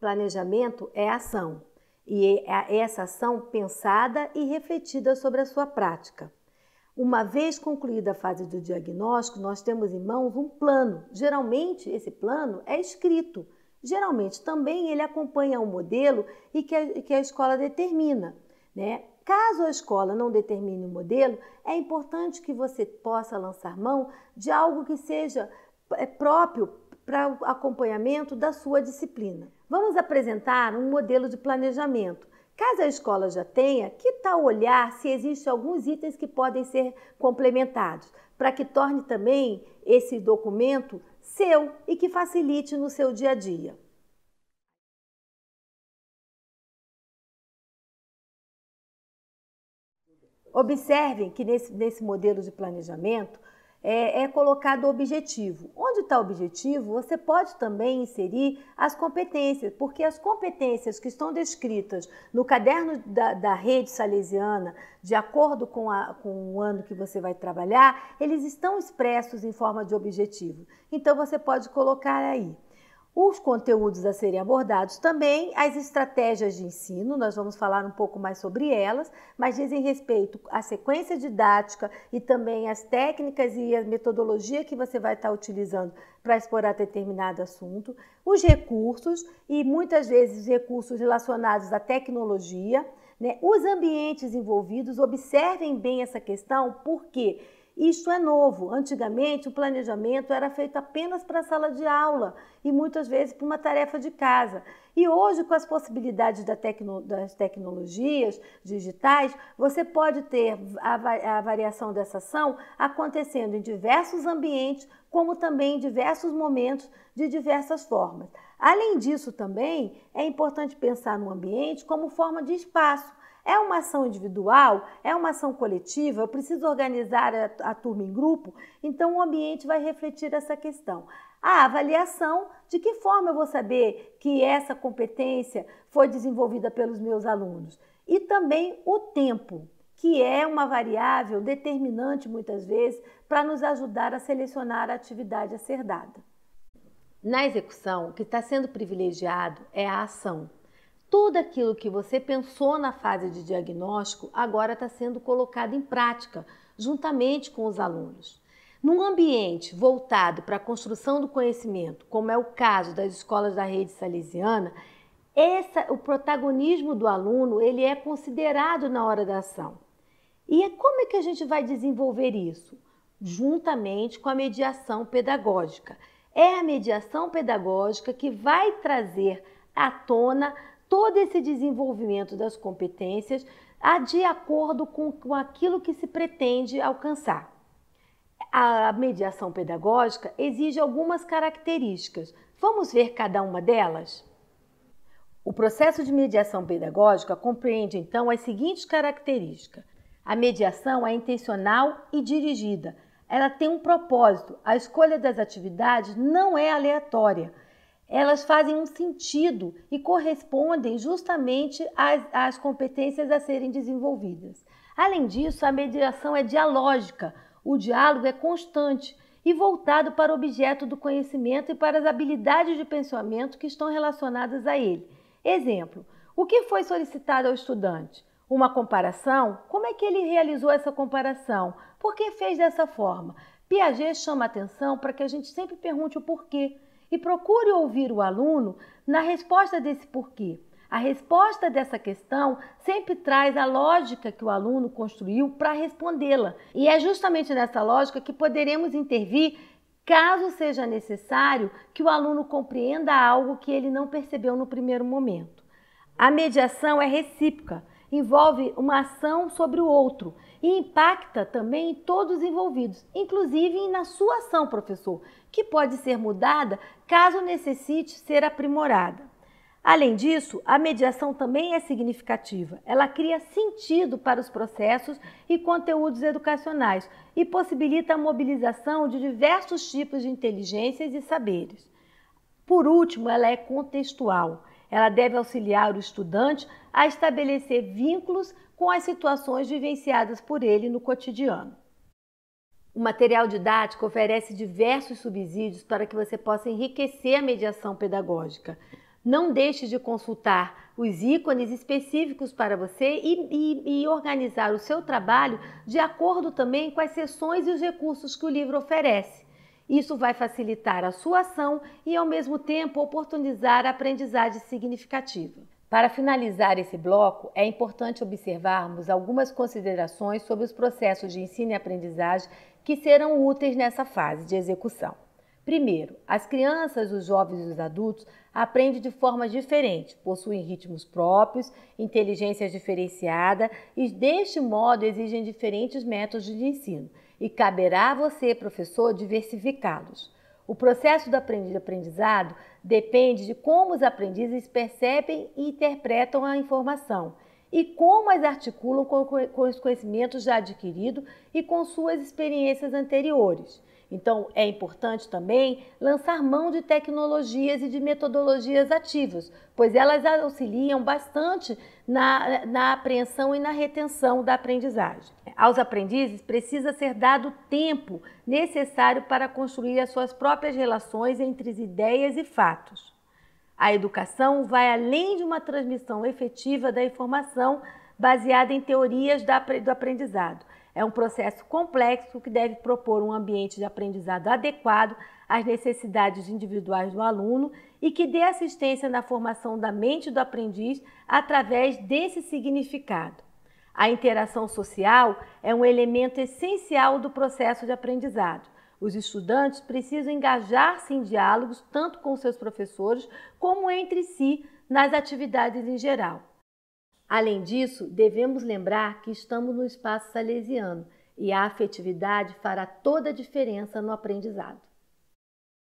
Planejamento é ação, e é essa ação pensada e refletida sobre a sua prática. Uma vez concluída a fase do diagnóstico, nós temos em mãos um plano. Geralmente, esse plano é escrito. Geralmente, também ele acompanha o um modelo e que a, que a escola determina. Né? Caso a escola não determine o um modelo, é importante que você possa lançar mão de algo que seja é, próprio para o acompanhamento da sua disciplina. Vamos apresentar um modelo de planejamento. Caso a escola já tenha, que tal olhar se existem alguns itens que podem ser complementados, para que torne também esse documento seu e que facilite no seu dia a dia? Observem que nesse, nesse modelo de planejamento, é, é colocado o objetivo. Onde está o objetivo, você pode também inserir as competências, porque as competências que estão descritas no caderno da, da rede salesiana, de acordo com, a, com o ano que você vai trabalhar, eles estão expressos em forma de objetivo. Então você pode colocar aí os conteúdos a serem abordados, também as estratégias de ensino, nós vamos falar um pouco mais sobre elas, mas dizem respeito à sequência didática e também às técnicas e a metodologia que você vai estar utilizando para explorar determinado assunto, os recursos e muitas vezes recursos relacionados à tecnologia, né? os ambientes envolvidos, observem bem essa questão, porque isto é novo. Antigamente, o planejamento era feito apenas para a sala de aula e muitas vezes para uma tarefa de casa. E hoje, com as possibilidades das tecnologias digitais, você pode ter a variação dessa ação acontecendo em diversos ambientes, como também em diversos momentos, de diversas formas. Além disso, também é importante pensar no ambiente como forma de espaço. É uma ação individual? É uma ação coletiva? Eu preciso organizar a, a turma em grupo? Então, o ambiente vai refletir essa questão a avaliação de que forma eu vou saber que essa competência foi desenvolvida pelos meus alunos e também o tempo, que é uma variável determinante muitas vezes para nos ajudar a selecionar a atividade a ser dada. Na execução, o que está sendo privilegiado é a ação. Tudo aquilo que você pensou na fase de diagnóstico agora está sendo colocado em prática, juntamente com os alunos. Num ambiente voltado para a construção do conhecimento, como é o caso das escolas da rede salesiana, essa, o protagonismo do aluno ele é considerado na hora da ação. E é como é que a gente vai desenvolver isso? Juntamente com a mediação pedagógica. É a mediação pedagógica que vai trazer à tona todo esse desenvolvimento das competências de acordo com, com aquilo que se pretende alcançar. A mediação pedagógica exige algumas características. Vamos ver cada uma delas? O processo de mediação pedagógica compreende então as seguintes características: a mediação é intencional e dirigida, ela tem um propósito, a escolha das atividades não é aleatória elas fazem um sentido e correspondem justamente às, às competências a serem desenvolvidas. Além disso, a mediação é dialógica, o diálogo é constante e voltado para o objeto do conhecimento e para as habilidades de pensamento que estão relacionadas a ele. Exemplo: o que foi solicitado ao estudante? Uma comparação? Como é que ele realizou essa comparação? Por que fez dessa forma? Piaget chama atenção para que a gente sempre pergunte o porquê e procure ouvir o aluno na resposta desse porquê. A resposta dessa questão sempre traz a lógica que o aluno construiu para respondê-la. E é justamente nessa lógica que poderemos intervir caso seja necessário que o aluno compreenda algo que ele não percebeu no primeiro momento. A mediação é recíproca envolve uma ação sobre o outro e impacta também em todos os envolvidos, inclusive na sua ação, professor, que pode ser mudada caso necessite ser aprimorada. Além disso, a mediação também é significativa. Ela cria sentido para os processos e conteúdos educacionais e possibilita a mobilização de diversos tipos de inteligências e saberes. Por último, ela é contextual. Ela deve auxiliar o estudante a estabelecer vínculos com as situações vivenciadas por ele no cotidiano. O material didático oferece diversos subsídios para que você possa enriquecer a mediação pedagógica. Não deixe de consultar os ícones específicos para você e, e, e, organizar o seu trabalho de acordo também com as sessões e os recursos que o livro oferece. Isso vai facilitar a sua ação e, ao mesmo tempo, oportunizar a aprendizagem significativa. Para finalizar esse bloco, é importante observarmos algumas considerações sobre os processos de ensino e aprendizagem que serão úteis nessa fase de execução. Primeiro, as crianças, os jovens e os adultos aprendem de formas diferentes, possuem ritmos próprios, inteligência diferenciada e, deste modo, exigem diferentes métodos de ensino e caberá a você, professor, diversificá-los. O processo do aprendizado depende de como os aprendizes percebem e interpretam a informação e como as articulam com os conhecimentos já adquiridos e com suas experiências anteriores. Então, é importante também lançar mão de tecnologias e de metodologias ativas, pois elas auxiliam bastante na, na apreensão e na retenção da aprendizagem aos aprendizes precisa ser dado o tempo necessário para construir as suas próprias relações entre as ideias e fatos. A educação vai além de uma transmissão efetiva da informação baseada em teorias do aprendizado. É um processo complexo que deve propor um ambiente de aprendizado adequado às necessidades individuais do aluno e que dê assistência na formação da mente do aprendiz através desse significado. A interação social é um elemento essencial do processo de aprendizado. Os estudantes precisam engajar-se em diálogos tanto com seus professores como entre si nas atividades em geral. Além disso, devemos lembrar que estamos no espaço salesiano e a afetividade fará toda a diferença no aprendizado.